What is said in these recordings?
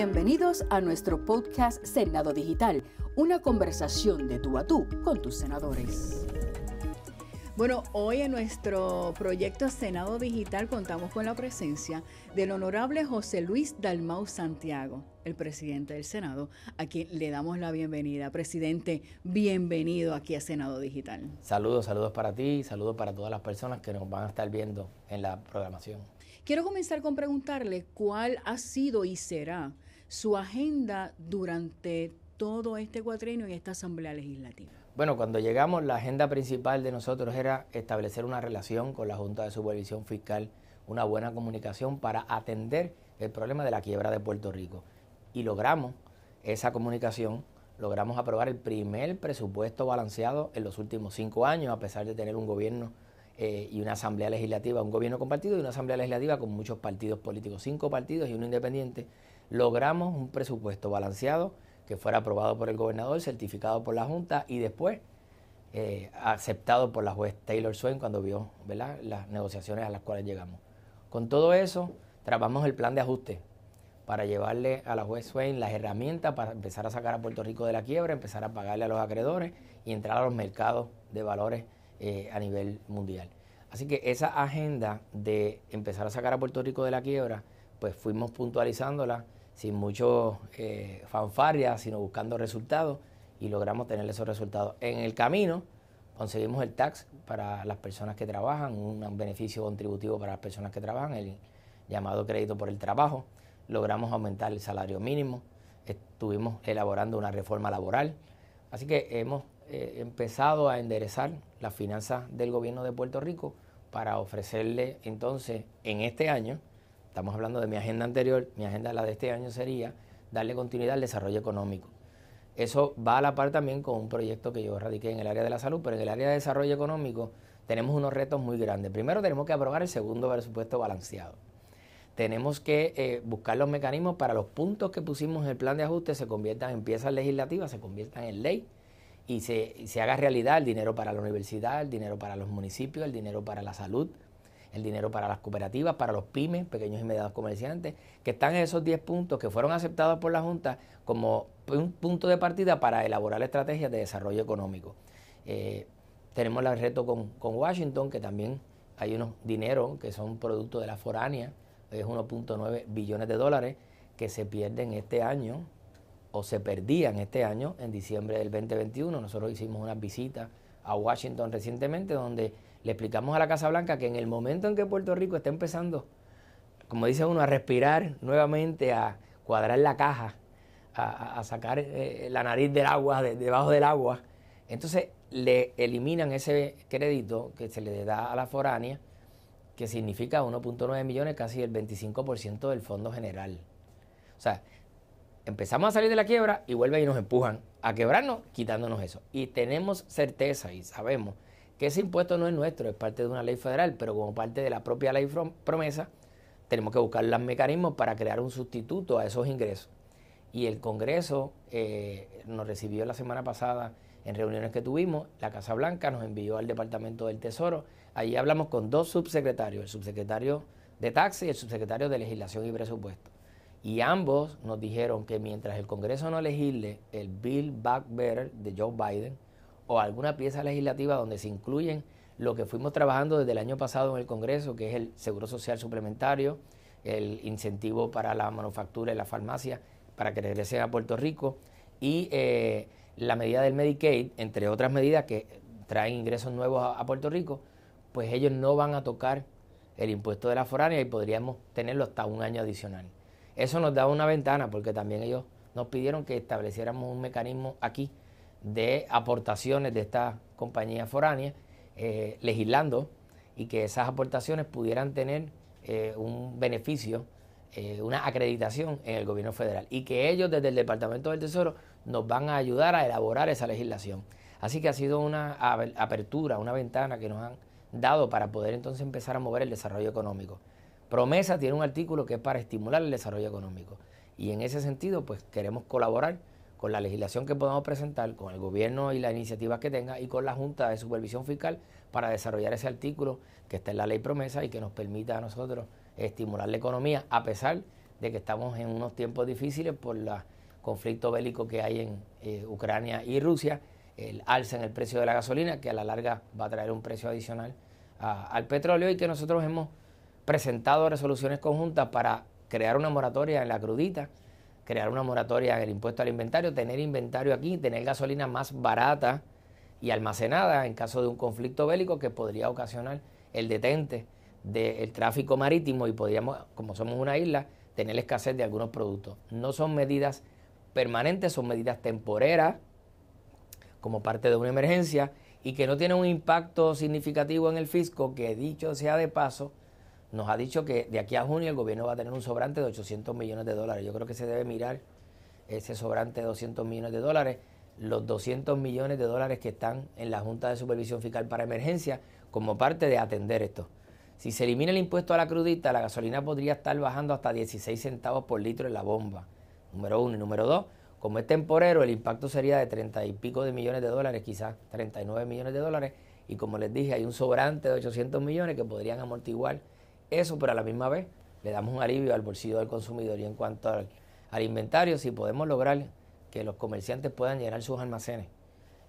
Bienvenidos a nuestro podcast Senado Digital, una conversación de tú a tú con tus senadores. Bueno, hoy en nuestro proyecto Senado Digital contamos con la presencia del honorable José Luis Dalmau Santiago, el presidente del Senado, a quien le damos la bienvenida. Presidente, bienvenido aquí a Senado Digital. Saludos, saludos para ti, saludos para todas las personas que nos van a estar viendo en la programación. Quiero comenzar con preguntarle cuál ha sido y será su agenda durante todo este cuatrienio y esta Asamblea Legislativa? Bueno, cuando llegamos, la agenda principal de nosotros era establecer una relación con la Junta de Supervisión Fiscal, una buena comunicación para atender el problema de la quiebra de Puerto Rico. Y logramos esa comunicación, logramos aprobar el primer presupuesto balanceado en los últimos cinco años, a pesar de tener un gobierno eh, y una asamblea legislativa, un gobierno compartido y una asamblea legislativa con muchos partidos políticos, cinco partidos y uno independiente logramos un presupuesto balanceado que fuera aprobado por el gobernador, certificado por la Junta y después eh, aceptado por la juez Taylor Swain cuando vio ¿verdad? las negociaciones a las cuales llegamos. Con todo eso, trabajamos el plan de ajuste para llevarle a la juez Swain las herramientas para empezar a sacar a Puerto Rico de la quiebra, empezar a pagarle a los acreedores y entrar a los mercados de valores eh, a nivel mundial. Así que esa agenda de empezar a sacar a Puerto Rico de la quiebra, pues fuimos puntualizándola sin mucho eh, fanfarria, sino buscando resultados y logramos tener esos resultados. En el camino conseguimos el tax para las personas que trabajan, un beneficio contributivo para las personas que trabajan, el llamado crédito por el trabajo, logramos aumentar el salario mínimo, estuvimos elaborando una reforma laboral, así que hemos eh, empezado a enderezar las finanzas del gobierno de Puerto Rico para ofrecerle entonces en este año Estamos hablando de mi agenda anterior, mi agenda la de este año sería darle continuidad al desarrollo económico. Eso va a la par también con un proyecto que yo radiqué en el área de la salud, pero en el área de desarrollo económico tenemos unos retos muy grandes. Primero tenemos que aprobar el segundo presupuesto balanceado. Tenemos que eh, buscar los mecanismos para los puntos que pusimos en el plan de ajuste se conviertan en piezas legislativas, se conviertan en ley y se haga realidad el dinero para la universidad, el dinero para los municipios, el dinero para la salud, el dinero para las cooperativas, para los pymes, pequeños y medianos comerciantes, que están en esos 10 puntos que fueron aceptados por la Junta como un punto de partida para elaborar estrategias de desarrollo económico. Eh, tenemos el reto con, Washington, que también hay unos dineros que son producto de la foránea, es 1.9 billones de dólares que se pierden este año o se perdían este año en diciembre del 2021. Nosotros hicimos una visita a Washington recientemente donde le explicamos a la Casa Blanca que en el momento en que Puerto Rico está empezando, como dice uno, a respirar nuevamente, a cuadrar la caja, a, sacar eh, la nariz del agua, debajo del agua, entonces le eliminan ese crédito que se le da a la foránea, que significa 1.9 millones, casi el 25% del fondo general. O sea, empezamos a salir de la quiebra y vuelven y nos empujan a quebrarnos quitándonos eso. Y tenemos certeza y sabemos que ese impuesto no es nuestro, es parte de una ley federal, pero como parte de la propia ley promesa, tenemos que buscar los mecanismos para crear un sustituto a esos ingresos. Y el Congreso eh, nos recibió la semana pasada en reuniones que tuvimos, la Casa Blanca nos envió al Departamento del Tesoro, allí hablamos con dos subsecretarios, el subsecretario de Taxi y el subsecretario de Legislación y Presupuesto. Y ambos nos dijeron que mientras el Congreso no legisle el Bill Back Better de Joe Biden, o alguna pieza legislativa donde se incluyen lo que fuimos trabajando desde el año pasado en el Congreso, que es el Seguro Social Suplementario, el incentivo para la manufactura y la farmacia para que regresen a Puerto Rico y eh, la medida del Medicaid, entre otras medidas que traen ingresos nuevos a, a, Puerto Rico, pues ellos no van a tocar el impuesto de la foránea y podríamos tenerlo hasta un año adicional. Eso nos da una ventana porque también ellos nos pidieron que estableciéramos un mecanismo aquí de aportaciones de estas compañías foráneas, eh, legislando y que esas aportaciones pudieran tener eh, un beneficio, eh, una acreditación en el gobierno federal y que ellos desde el Departamento del Tesoro nos van a ayudar a elaborar esa legislación. Así que ha sido una apertura, una ventana que nos han dado para poder entonces empezar a mover el desarrollo económico. Promesa tiene un artículo que es para estimular el desarrollo económico y en ese sentido pues queremos colaborar con la legislación que podamos presentar, con el gobierno y las iniciativas que tenga y con la Junta de Supervisión Fiscal para desarrollar ese artículo que está en la ley promesa y que nos permita a nosotros estimular la economía a pesar de que estamos en unos tiempos difíciles por el conflicto bélico que hay en eh, Ucrania y Rusia, el alza en el precio de la gasolina que a la larga va a traer un precio adicional al petróleo y que nosotros hemos presentado resoluciones conjuntas para crear una moratoria en la crudita crear una moratoria en el impuesto al inventario, tener inventario aquí, tener gasolina más barata y almacenada en caso de un conflicto bélico que podría ocasionar el detente del tráfico marítimo y podríamos, como somos una isla, tener escasez de algunos productos. No son medidas permanentes, son medidas temporeras como parte de una emergencia y que no tienen un impacto significativo en el fisco, que dicho sea de paso, nos ha dicho que de aquí a junio el gobierno va a tener un sobrante de 800 millones de dólares. Yo creo que se debe mirar ese sobrante de 200 millones de dólares, los 200 millones de dólares que están en la Junta de Supervisión Fiscal para Emergencia como parte de atender esto. Si se elimina el impuesto a la crudita, la gasolina podría estar bajando hasta 16 centavos por litro en la bomba. Número uno y número dos, como es temporero, el impacto sería de 30 y pico de millones de dólares, quizás 39 millones de dólares. Y como les dije, hay un sobrante de 800 millones que podrían amortiguar eso, pero a la misma vez le damos un alivio al bolsillo del consumidor. Y en cuanto al, inventario, si podemos lograr que los comerciantes puedan llenar sus almacenes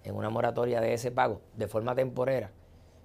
en una moratoria de ese pago de forma temporera,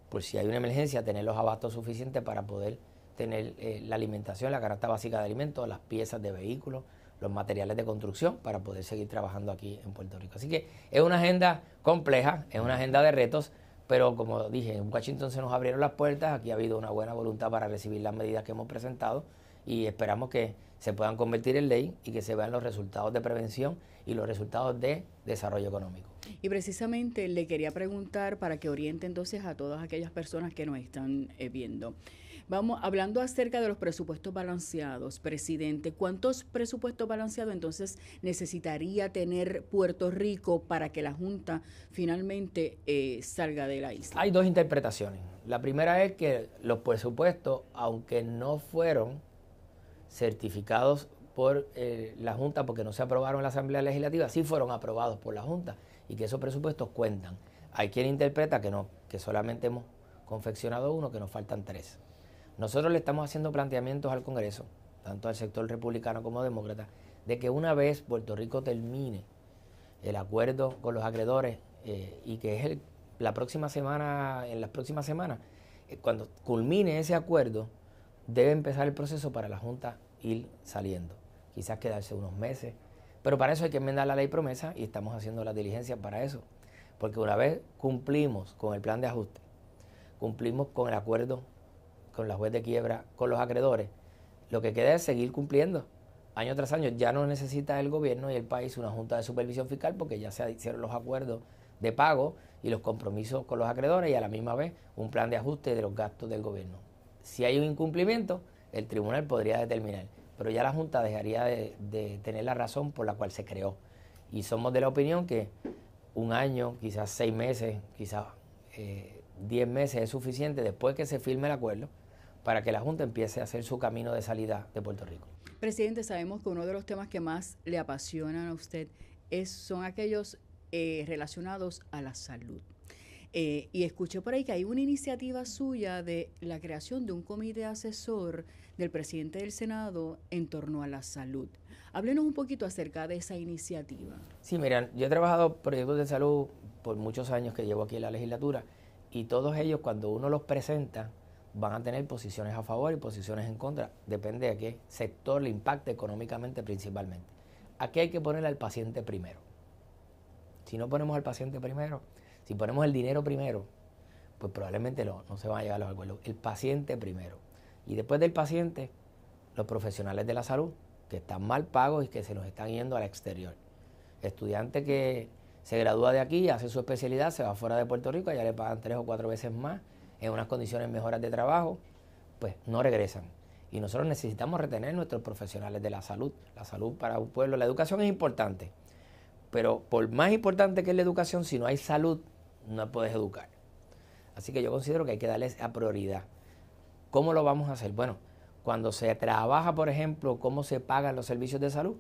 por si hay una emergencia, tener los abastos suficientes para poder tener eh, la alimentación, la canasta básica de alimentos, las piezas de vehículos, los materiales de construcción para poder seguir trabajando aquí en Puerto Rico. Así que es una agenda compleja, es una agenda de retos, pero como dije, en Washington se nos abrieron las puertas, aquí ha habido una buena voluntad para recibir las medidas que hemos presentado y esperamos que se puedan convertir en ley y que se vean los resultados de prevención y los resultados de desarrollo económico. Y precisamente le quería preguntar para que oriente entonces a todas aquellas personas que nos están eh, viendo. Vamos hablando acerca de los presupuestos balanceados, presidente. ¿Cuántos presupuestos balanceados entonces necesitaría tener Puerto Rico para que la Junta finalmente eh, salga de la isla? Hay dos interpretaciones. La primera es que los presupuestos, aunque no fueron certificados por eh, la Junta porque no se aprobaron en la Asamblea Legislativa, sí fueron aprobados por la Junta y que esos presupuestos cuentan. Hay quien interpreta que no, que solamente hemos confeccionado uno, que nos faltan tres. Nosotros le estamos haciendo planteamientos al Congreso, tanto al sector republicano como demócrata, de que una vez Puerto Rico termine el acuerdo con los acreedores eh, y que es la próxima semana, en las próximas semanas, eh, cuando culmine ese acuerdo, debe empezar el proceso para la Junta ir saliendo. Quizás quedarse unos meses, pero para eso hay que enmendar la ley promesa y estamos haciendo las diligencias para eso. Porque una vez cumplimos con el plan de ajuste, cumplimos con el acuerdo con la juez de quiebra, con los acreedores, lo que queda es seguir cumpliendo. Año tras año ya no necesita el gobierno y el país una junta de supervisión fiscal porque ya se hicieron los acuerdos de pago y los compromisos con los acreedores y a la misma vez un plan de ajuste de los gastos del gobierno. Si hay un incumplimiento, el tribunal podría determinar, pero ya la Junta dejaría de, tener la razón por la cual se creó. Y somos de la opinión que un año, quizás seis meses, quizás eh, diez meses es suficiente después que se firme el acuerdo para que la Junta empiece a hacer su camino de salida de Puerto Rico. Presidente, sabemos que uno de los temas que más le apasionan a usted es, son aquellos eh, relacionados a la salud. Eh, y escuché por ahí que hay una iniciativa suya de la creación de un comité asesor del presidente del Senado en torno a la salud. Háblenos un poquito acerca de esa iniciativa. Sí, miren, yo he trabajado proyectos de salud por muchos años que llevo aquí en la legislatura y todos ellos cuando uno los presenta, van a tener posiciones a favor y posiciones en contra, depende de qué sector le impacte económicamente principalmente. Aquí hay que poner al paciente primero. Si no ponemos al paciente primero, si ponemos el dinero primero, pues probablemente no, no se van a llevar a los acuerdos. El paciente primero. Y después del paciente, los profesionales de la salud, que están mal pagos y que se nos están yendo al exterior. Estudiante que se gradúa de aquí, hace su especialidad, se va fuera de Puerto Rico, allá le pagan tres o cuatro veces más en unas condiciones mejoras de trabajo, pues no regresan. Y nosotros necesitamos retener nuestros profesionales de la salud. La salud para un pueblo, la educación es importante. Pero por más importante que es la educación, si no hay salud, no puedes educar. Así que yo considero que hay que darles a prioridad. ¿Cómo lo vamos a hacer? Bueno, cuando se trabaja, por ejemplo, cómo se pagan los servicios de salud,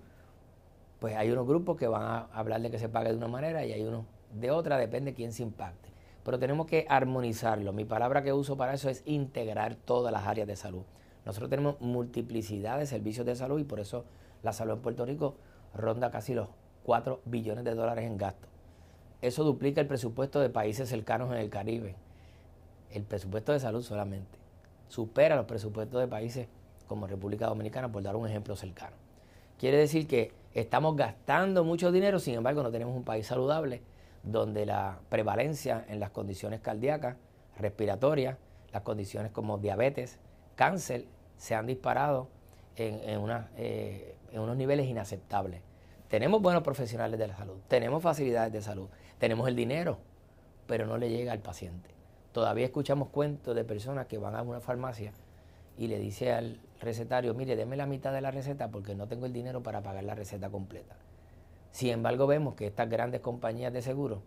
pues hay unos grupos que van a hablar de que se pague de una manera y hay unos de otra, depende quién se impacte pero tenemos que armonizarlo. Mi palabra que uso para eso es integrar todas las áreas de salud. Nosotros tenemos multiplicidad de servicios de salud y por eso la salud en Puerto Rico ronda casi los 4 billones de dólares en gasto. Eso duplica el presupuesto de países cercanos en el Caribe. El presupuesto de salud solamente supera los presupuestos de países como República Dominicana, por dar un ejemplo cercano. Quiere decir que estamos gastando mucho dinero, sin embargo no tenemos un país saludable donde la prevalencia en las condiciones cardíacas, respiratorias, las condiciones como diabetes, cáncer, se han disparado eh, en, unos niveles inaceptables. Tenemos buenos profesionales de la salud, tenemos facilidades de salud, tenemos el dinero, pero no le llega al paciente. Todavía escuchamos cuentos de personas que van a una farmacia y le dice al recetario, mire, deme la mitad de la receta porque no tengo el dinero para pagar la receta completa. Sin embargo, vemos que estas grandes compañías de seguro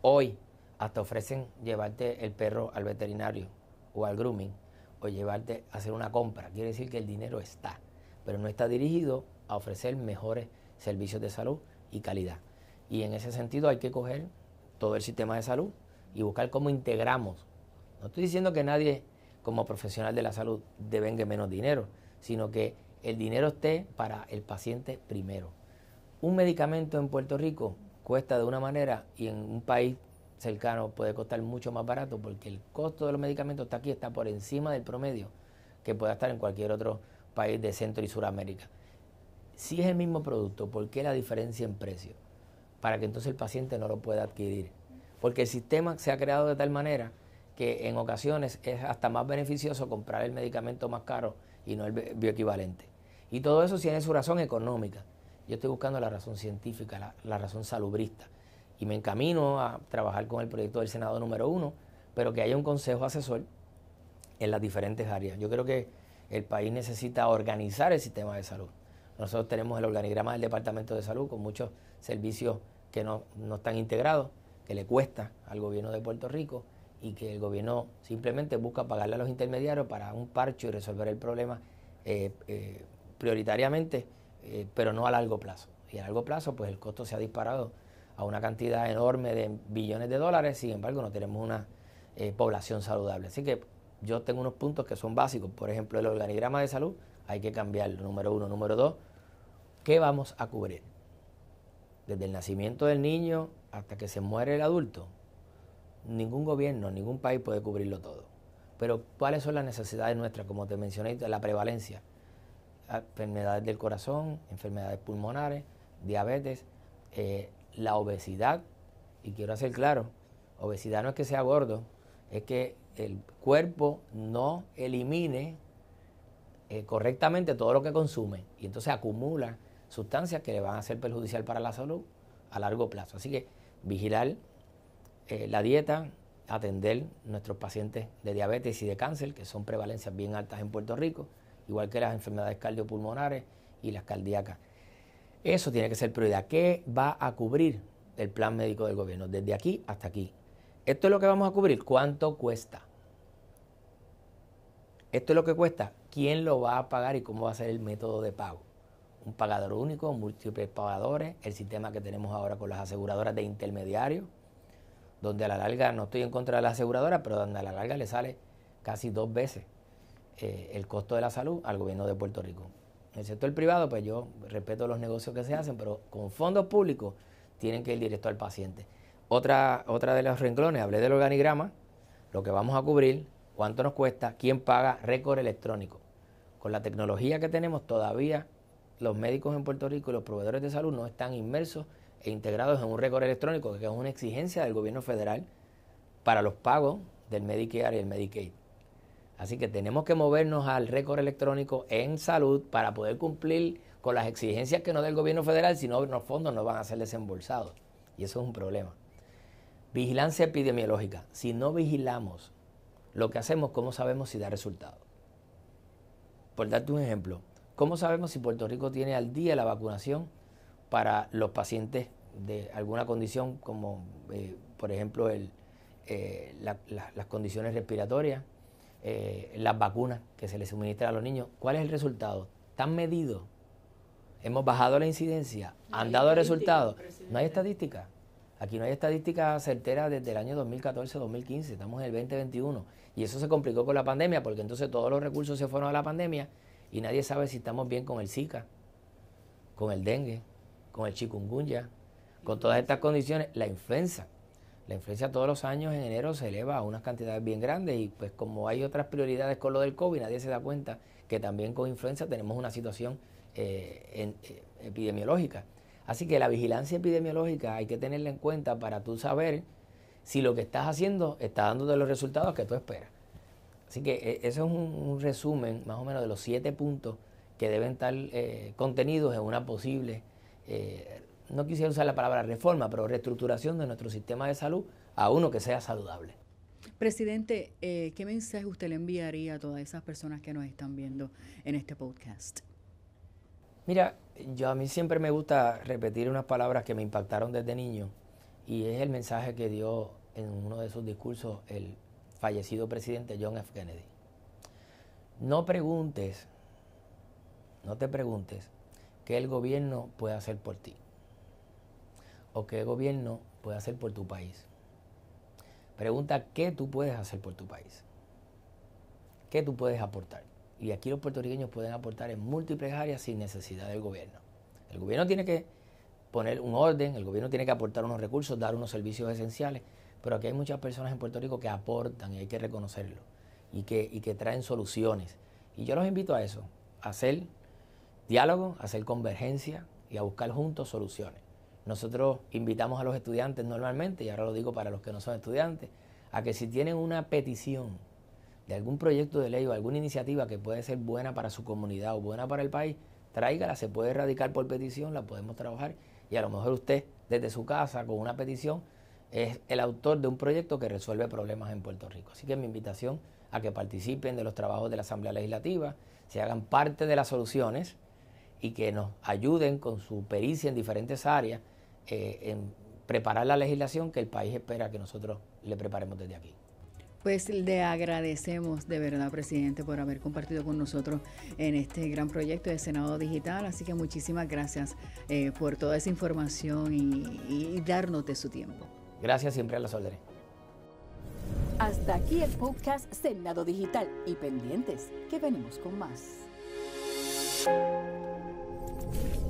hoy hasta ofrecen llevarte el perro al veterinario o al grooming o llevarte a hacer una compra. Quiere decir que el dinero está, pero no está dirigido a ofrecer mejores servicios de salud y calidad. Y en ese sentido hay que coger todo el sistema de salud y buscar cómo integramos. No estoy diciendo que nadie como profesional de la salud devenga menos dinero, sino que el dinero esté para el paciente primero un medicamento en Puerto Rico cuesta de una manera y en un país cercano puede costar mucho más barato porque el costo de los medicamentos está aquí, está por encima del promedio que pueda estar en cualquier otro país de Centro y Suramérica. Si es el mismo producto, ¿por qué la diferencia en precio? Para que entonces el paciente no lo pueda adquirir. Porque el sistema se ha creado de tal manera que en ocasiones es hasta más beneficioso comprar el medicamento más caro y no el bioequivalente. Y todo eso tiene su razón económica yo estoy buscando la razón científica, la, razón salubrista. Y me encamino a trabajar con el proyecto del Senado número uno, pero que haya un consejo asesor en las diferentes áreas. Yo creo que el país necesita organizar el sistema de salud. Nosotros tenemos el organigrama del Departamento de Salud con muchos servicios que no, están integrados, que le cuesta al gobierno de Puerto Rico y que el gobierno simplemente busca pagarle a los intermediarios para un parcho y resolver el problema eh, eh, prioritariamente eh, pero no a largo plazo. Y a largo plazo, pues el costo se ha disparado a una cantidad enorme de billones de dólares, sin embargo, no tenemos una eh, población saludable. Así que yo tengo unos puntos que son básicos. Por ejemplo, el organigrama de salud hay que cambiarlo, número uno. Número dos, ¿qué vamos a cubrir? Desde el nacimiento del niño hasta que se muere el adulto, ningún gobierno, ningún país puede cubrirlo todo. Pero ¿cuáles son las necesidades nuestras? Como te mencioné, la prevalencia enfermedades del corazón, enfermedades pulmonares, diabetes, eh, la obesidad, y quiero hacer claro, obesidad no es que sea gordo, es que el cuerpo no elimine eh, correctamente todo lo que consume y entonces acumula sustancias que le van a ser perjudicial para la salud a largo plazo. Así que vigilar eh, la dieta, atender nuestros pacientes de diabetes y de cáncer, que son prevalencias bien altas en Puerto Rico, igual que las enfermedades cardiopulmonares y las cardíacas. Eso tiene que ser prioridad. ¿Qué va a cubrir el plan médico del gobierno? Desde aquí hasta aquí. Esto es lo que vamos a cubrir. ¿Cuánto cuesta? Esto es lo que cuesta. ¿Quién lo va a pagar y cómo va a ser el método de pago? Un pagador único, múltiples pagadores, el sistema que tenemos ahora con las aseguradoras de intermediarios, donde a la larga, no estoy en contra de la aseguradora, pero donde a la larga le sale casi dos veces eh, el costo de la salud al gobierno de Puerto Rico. En el sector privado, pues yo respeto los negocios que se hacen, pero con fondos públicos tienen que ir directo al paciente. Otra, otra de las renglones, hablé del organigrama, lo que vamos a cubrir, cuánto nos cuesta, quién paga, récord electrónico. Con la tecnología que tenemos todavía, los médicos en Puerto Rico y los proveedores de salud no están inmersos e integrados en un récord electrónico, que es una exigencia del gobierno federal para los pagos del Medicare y el Medicaid. Así que tenemos que movernos al récord electrónico en salud para poder cumplir con las exigencias que nos da el gobierno federal, si no, los fondos no van a ser desembolsados. Y eso es un problema. Vigilancia epidemiológica. Si no vigilamos lo que hacemos, ¿cómo sabemos si da resultado? Por darte un ejemplo, ¿cómo sabemos si Puerto Rico tiene al día la vacunación para los pacientes de alguna condición como, eh, por ejemplo, eh, las condiciones respiratorias? Eh, las vacunas que se les suministran a los niños, ¿cuál es el resultado? ¿Están medidos? ¿Hemos bajado la incidencia? ¿Han dado resultados? No hay estadística. Aquí no hay estadística certera desde el año 2014-2015, estamos en el 2021. Y eso se complicó con la pandemia, porque entonces todos los recursos se fueron a la pandemia y nadie sabe si estamos bien con el Zika, con el dengue, con el chikungunya, con todas estas condiciones, la influenza. La influencia todos los años en enero se eleva a unas cantidades bien grandes y pues como hay otras prioridades con lo del COVID, nadie se da cuenta que también con influencia tenemos una situación eh, eh, epidemiológica. Así que la vigilancia epidemiológica hay que tenerla en cuenta para tú saber si lo que estás haciendo está dándote los resultados que tú esperas. Así que eh, eso es un, resumen más o menos de los siete puntos que deben estar contenidos en una posible no quisiera usar la palabra reforma, pero reestructuración de nuestro sistema de salud a uno que sea saludable. Presidente, eh, ¿qué mensaje usted le enviaría a todas esas personas que nos están viendo en este podcast? Mira, yo a mí siempre me gusta repetir unas palabras que me impactaron desde niño y es el mensaje que dio en uno de sus discursos el fallecido presidente John F. Kennedy. No preguntes, no te preguntes qué el gobierno puede hacer por ti o qué gobierno puede hacer por tu país. Pregunta qué tú puedes hacer por tu país. ¿Qué tú puedes aportar? Y aquí los puertorriqueños pueden aportar en múltiples áreas sin necesidad del gobierno. El gobierno tiene que poner un orden, el gobierno tiene que aportar unos recursos, dar unos servicios esenciales, pero aquí hay muchas personas en Puerto Rico que aportan y hay que reconocerlo y que, que traen soluciones. Y yo los invito a eso, a hacer diálogo, a hacer convergencia y a buscar juntos soluciones. Nosotros invitamos a los estudiantes normalmente, y ahora lo digo para los que no son estudiantes, a que si tienen una petición de algún proyecto de ley o alguna iniciativa que puede ser buena para su comunidad o buena para el país, tráigala, se puede erradicar por petición, la podemos trabajar y a lo mejor usted desde su casa con una petición es el autor de un proyecto que resuelve problemas en Puerto Rico. Así que mi invitación a que participen de los trabajos de la Asamblea Legislativa, se hagan parte de las soluciones y que nos ayuden con su pericia en diferentes áreas eh, en preparar la legislación que el país espera que nosotros le preparemos desde aquí. Pues le agradecemos de verdad, presidente, por haber compartido con nosotros en este gran proyecto de Senado Digital. Así que muchísimas gracias eh, por toda esa información y, darnos de su tiempo. Gracias siempre a las órdenes. Hasta aquí el podcast Senado Digital y pendientes, que venimos con más. Thank you.